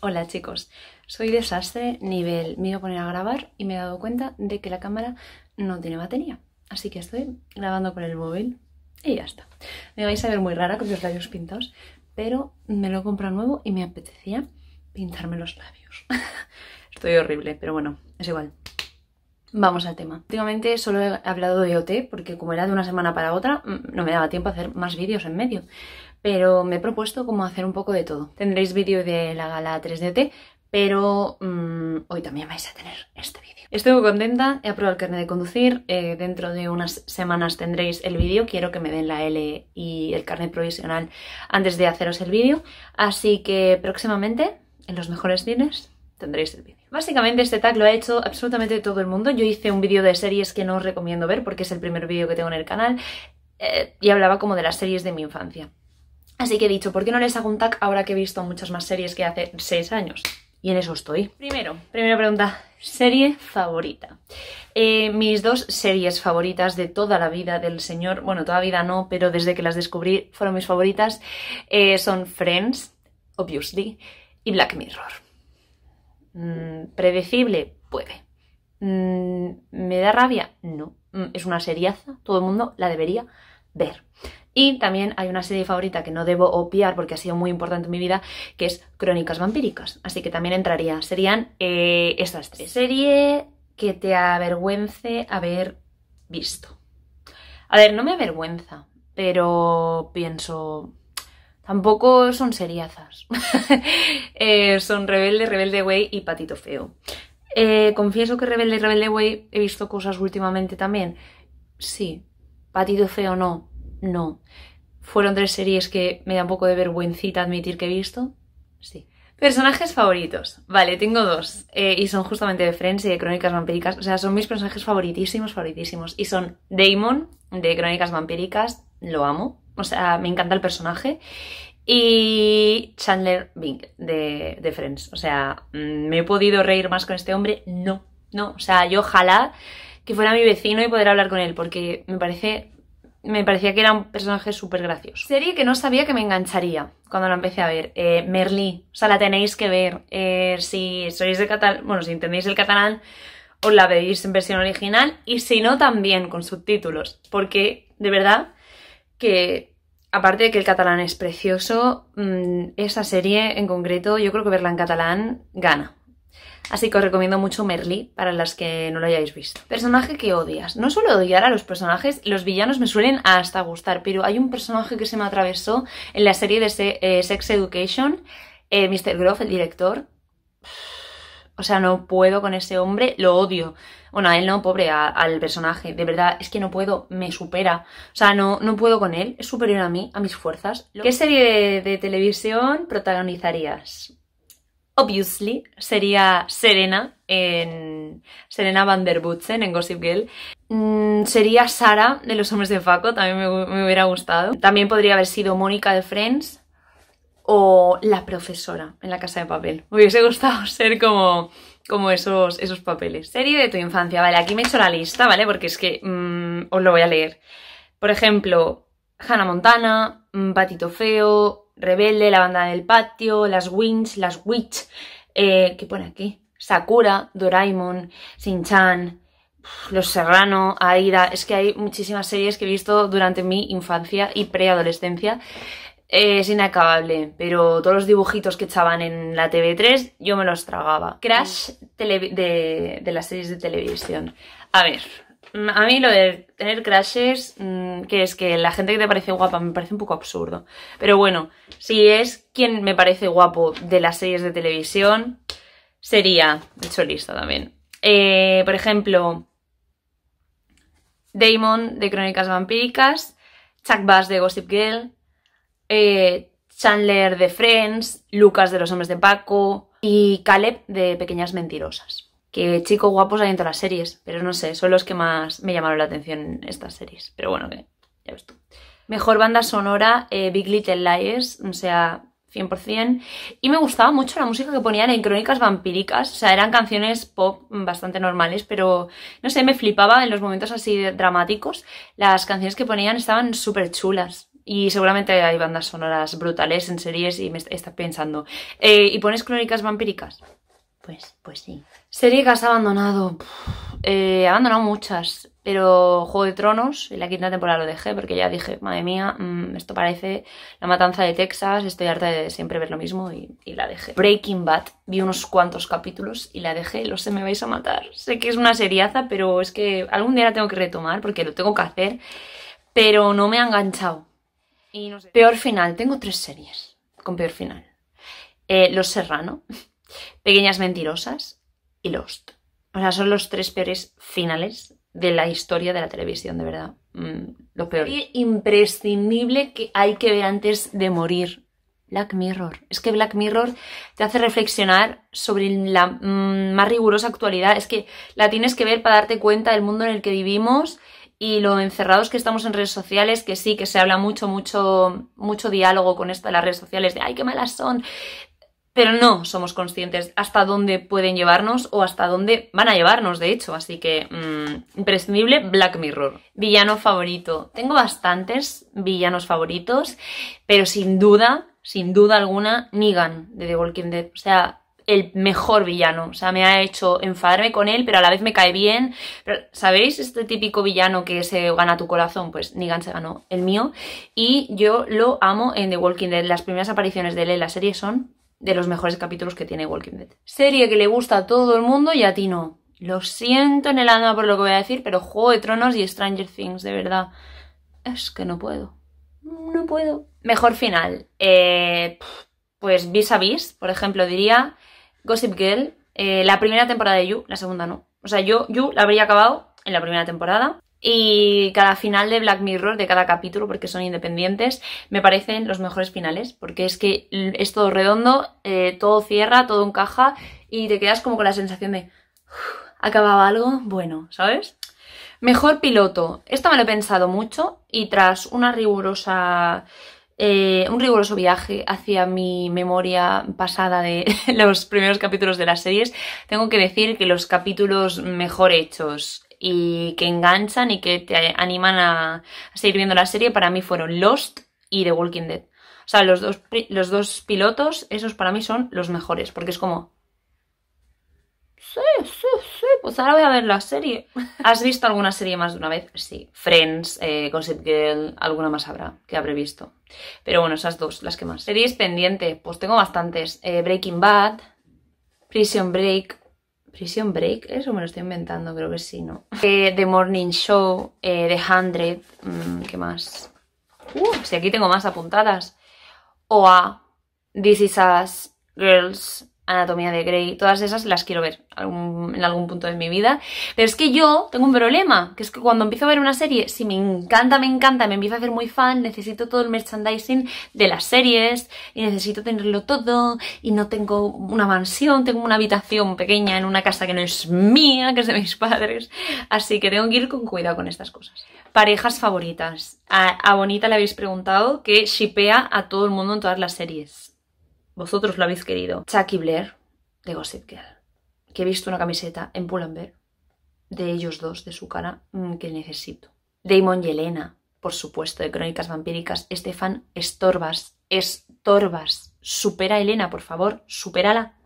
Hola chicos, soy desastre nivel. Me iba a poner a grabar y me he dado cuenta de que la cámara no tiene batería. Así que estoy grabando con el móvil y ya está. Me vais a ver muy rara con los labios pintados, pero me lo he comprado nuevo y me apetecía pintarme los labios. estoy horrible, pero bueno, es igual. Vamos al tema. Últimamente solo he hablado de OT porque como era de una semana para otra mm, no me daba tiempo a hacer más vídeos en medio. Pero me he propuesto como hacer un poco de todo. Tendréis vídeo de la gala 3DT, pero mm, hoy también vais a tener este vídeo. Estoy muy contenta, he aprobado el carnet de conducir, eh, dentro de unas semanas tendréis el vídeo, quiero que me den la L y el carnet provisional antes de haceros el vídeo, así que próximamente en los mejores cines tendréis el vídeo. Básicamente este tag lo ha hecho absolutamente todo el mundo. Yo hice un vídeo de series que no os recomiendo ver porque es el primer vídeo que tengo en el canal eh, y hablaba como de las series de mi infancia. Así que he dicho, ¿por qué no les hago un tag ahora que he visto muchas más series que hace 6 años? Y en eso estoy. Primero, primera pregunta, serie favorita. Eh, mis dos series favoritas de toda la vida del señor, bueno, toda vida no, pero desde que las descubrí fueron mis favoritas, eh, son Friends, obviously, y Black Mirror. Mm, ¿Predecible? Puede. Mm, ¿Me da rabia? No. Mm, es una seriaza, todo el mundo la debería ver. Y también hay una serie favorita que no debo opiar porque ha sido muy importante en mi vida, que es Crónicas Vampíricas. Así que también entraría. Serían eh, estas tres. Serie que te avergüence haber visto. A ver, no me avergüenza, pero pienso, Tampoco son seriazas. Eh, son Rebelde, Rebelde Way y Patito Feo. Eh, confieso que Rebelde, Rebelde Way he visto cosas últimamente también. Sí. Patito Feo no. No. Fueron tres series que me da un poco de vergüencita admitir que he visto. Sí. Personajes favoritos. Vale, tengo dos. Eh, y son justamente de Friends y de Crónicas Vampíricas. O sea, son mis personajes favoritísimos, favoritísimos. Y son Damon, de Crónicas Vampíricas. Lo amo. O sea, me encanta el personaje. Y Chandler Bing de, Friends. O sea, mm, ¿me he podido reír más con este hombre? No, no. O sea, yo ojalá que fuera mi vecino y pudiera hablar con él, porque me parece me parecía que era un personaje súper gracioso. Serie que no sabía que me engancharía cuando la empecé a ver. Eh, Merlí, o sea, la tenéis que ver. Eh, si sois de catalán, bueno, si entendéis el catalán, os la veis en versión original y si no, también con subtítulos. Porque, de verdad, que aparte de que el catalán es precioso, mm, esa serie en concreto, yo creo que verla en catalán gana. Así que os recomiendo mucho Merlí para las que no lo hayáis visto. Personaje que odias. No suelo odiar a los personajes, los villanos me suelen hasta gustar, pero hay un personaje que se me atravesó en la serie de eh, Sex Education, eh, Mr. Groff, el director o sea, no puedo con ese hombre, lo odio. Bueno, a él no, pobre, al personaje, de verdad, es que no puedo, me supera. O sea, no, no puedo con él, es superior a mí, a mis fuerzas. ¿Qué serie de, televisión protagonizarías? Obviously, sería Serena en Serena van der Butzen en Gossip Girl. Mm, sería Sara de Los Hombres de Faco, también me hubiera gustado. También podría haber sido Mónica de Friends, o la profesora en la casa de papel. Me hubiese gustado ser como, como esos, esos papeles. Serie de tu infancia, vale, aquí me he hecho la lista, ¿vale? Porque es que mm, os lo voy a leer. Por ejemplo, Hannah Montana, mm, Patito Feo, Rebelde, La Banda del Patio, Las Winch, Las Witch, eh, ¿qué pone aquí? Sakura, Doraemon, Shin-chan, los Serrano, Aida, es que hay muchísimas series que he visto durante mi infancia y preadolescencia es inacabable, pero todos los dibujitos que echaban en la TV3 yo me los tragaba. Crash de, las series de televisión. A ver, mm, a mí lo de tener crashes, mm, que es que la gente que te parece guapa me parece un poco absurdo. Pero bueno, si es quien me parece guapo de las series de televisión, sería, de hecho también. Eh, por ejemplo, Damon de Crónicas Vampíricas, Chuck Bass de Gossip Girl, eh, Chandler de Friends, Lucas de Los Hombres de Paco y Caleb de Pequeñas Mentirosas. Que chicos guapos hay en todas las series, pero no sé, son los que más me llamaron la atención en estas series. Pero bueno, ya ves tú. Mejor banda sonora, eh, Big Little Lies, o sea, 100%. Y me gustaba mucho la música que ponían en Crónicas Vampíricas. O sea, eran canciones pop bastante normales, pero no sé, me flipaba en los momentos así dramáticos. Las canciones que ponían estaban súper chulas. Y seguramente hay bandas sonoras brutales en series y me está pensando, eh, ¿y pones crónicas vampíricas? Pues, pues sí. Serie que has abandonado. Eh, he abandonado muchas, pero Juego de Tronos, en la quinta temporada lo dejé porque ya dije, madre mía, mm, esto parece la matanza de Texas, estoy harta de siempre ver lo mismo y, y, la dejé. Breaking Bad, vi unos cuantos capítulos y la dejé, lo sé, me vais a matar. Sé que es una seriaza, pero es que algún día la tengo que retomar porque lo tengo que hacer, pero no me ha enganchado Peor final, tengo tres series con peor final. Eh, los Serrano, Pequeñas Mentirosas y Lost. O sea, son los tres peores finales de la historia de la televisión, de verdad. Mm, lo peor. imprescindible que hay que ver antes de morir. Black Mirror. Es que Black Mirror te hace reflexionar sobre la mm, más rigurosa actualidad. Es que la tienes que ver para darte cuenta del mundo en el que vivimos y lo encerrados que estamos en redes sociales, que sí, que se habla mucho, mucho, mucho diálogo con esto de las redes sociales, de ay, qué malas son, pero no somos conscientes hasta dónde pueden llevarnos o hasta dónde van a llevarnos, de hecho. Así que, mm, imprescindible Black Mirror. Villano favorito. Tengo bastantes villanos favoritos, pero sin duda, sin duda alguna, Nigan de The Walking Dead. O sea, el mejor villano. O sea, me ha hecho enfadarme con él, pero a la vez me cae bien. Pero, ¿Sabéis? Este típico villano que se gana tu corazón, pues Negan se ganó el mío. Y yo lo amo en The Walking Dead. Las primeras apariciones de él en la serie son de los mejores capítulos que tiene Walking Dead. Serie que le gusta a todo el mundo y a ti no. Lo siento en el alma por lo que voy a decir, pero Juego de Tronos y Stranger Things, de verdad. Es que no puedo. No puedo. Mejor final. Eh, pues vis a vis, por ejemplo, diría Gossip Girl, eh, la primera temporada de You, la segunda no. O sea, yo You la habría acabado en la primera temporada. Y cada final de Black Mirror, de cada capítulo, porque son independientes, me parecen los mejores finales, porque es que es todo redondo, eh, todo cierra, todo encaja y te quedas como con la sensación de, acababa algo bueno, ¿sabes? Mejor piloto. Esto me lo he pensado mucho y tras una rigurosa eh, un riguroso viaje hacia mi memoria pasada de los primeros capítulos de las series, tengo que decir que los capítulos mejor hechos y que enganchan y que te animan a, seguir viendo la serie para mí fueron Lost y The Walking Dead. O sea, los dos, los dos pilotos, esos para mí son los mejores, porque es como... Sí, sí, pues ahora voy a ver la serie. ¿Has visto alguna serie más de una vez? Sí. Friends, eh, Girl, alguna más habrá que habré visto. Pero bueno, esas dos, las que más. Series pendientes? pues tengo bastantes. Eh, Breaking Bad, Prison Break. Prison Break, eso me lo estoy inventando, creo que sí, ¿no? Eh, The Morning Show, eh, The Hundred, mm, ¿qué más? Uh, si aquí tengo más apuntadas. OA, This Is Us, Girls, Anatomía de Grey, todas esas las quiero ver en algún punto de mi vida. Pero es que yo tengo un problema, que es que cuando empiezo a ver una serie, si me encanta, me encanta, me empiezo a hacer muy fan, necesito todo el merchandising de las series y necesito tenerlo todo y no tengo una mansión, tengo una habitación pequeña en una casa que no es mía, que es de mis padres. Así que tengo que ir con cuidado con estas cosas. Parejas favoritas. A, a Bonita le habéis preguntado que shipea a todo el mundo en todas las series vosotros lo habéis querido, Chucky Blair de Gossip Girl, que he visto una camiseta en Pull&Bear de ellos dos, de su cara, mm, que necesito. Damon y Elena, por supuesto, de Crónicas Vampíricas. Estefan, estorbas, estorbas. Supera a Elena, por favor, supérala.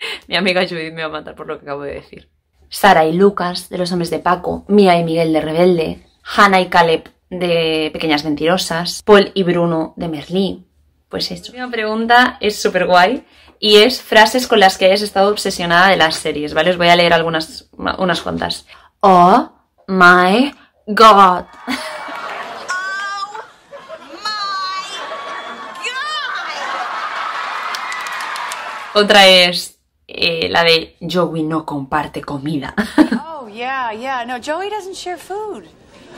Mi amiga Judith me va a matar por lo que acabo de decir. Sara y Lucas, de Los Hombres de Paco. Mia y Miguel, de Rebelde. Hannah y Caleb, de Pequeñas Mentirosas. Paul y Bruno, de Merlí pues eso. última pregunta es súper guay y es frases con las que hayas estado obsesionada de las series, ¿vale? Os voy a leer algunas, unas cuantas. Oh my god. Otra es eh, la de Joey no comparte comida. oh, yeah, yeah. No, Joey doesn't share food.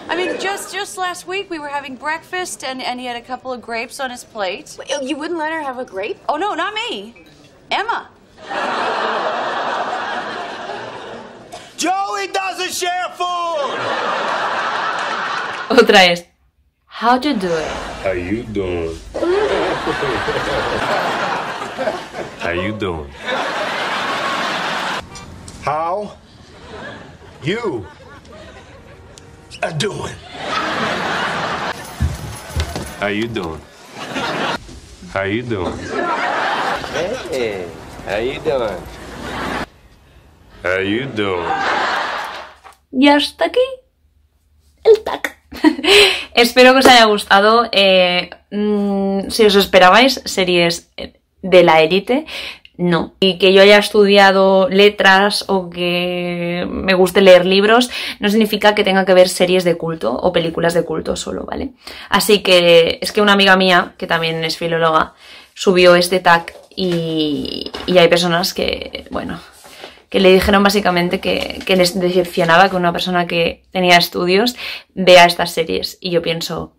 I mean, just just last week we were having breakfast, and and he had a couple of grapes on his plate. Oh, you wouldn't let her have a grape? Oh no, not me, Emma. Joey doesn't share food. Otra es, how you it? How you doing? how you doing? How you a doing? you doing? hasta aquí el tac. Espero que os haya gustado. Eh, mm, si os esperabais series de la élite, no. Y que yo haya estudiado letras o que me guste leer libros no significa que tenga que ver series de culto o películas de culto solo, ¿vale? Así que es que una amiga mía, que también es filóloga, subió este tag y, hay personas que, bueno, que le dijeron básicamente que les decepcionaba que una persona que tenía estudios vea estas series. Y yo pienso,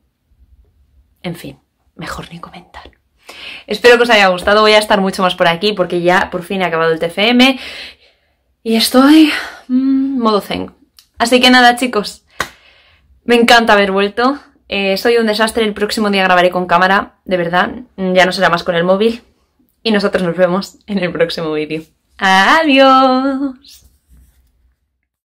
en fin, mejor ni comentar. Espero que os haya gustado, voy a estar mucho más por aquí porque ya por fin he acabado el TFM y estoy mm, modo zen. Así que nada chicos, me encanta haber vuelto, eh, soy un desastre, el próximo día grabaré con cámara, de verdad, mm, ya no será más con el móvil y nosotros nos vemos en el próximo vídeo. ¡Adiós!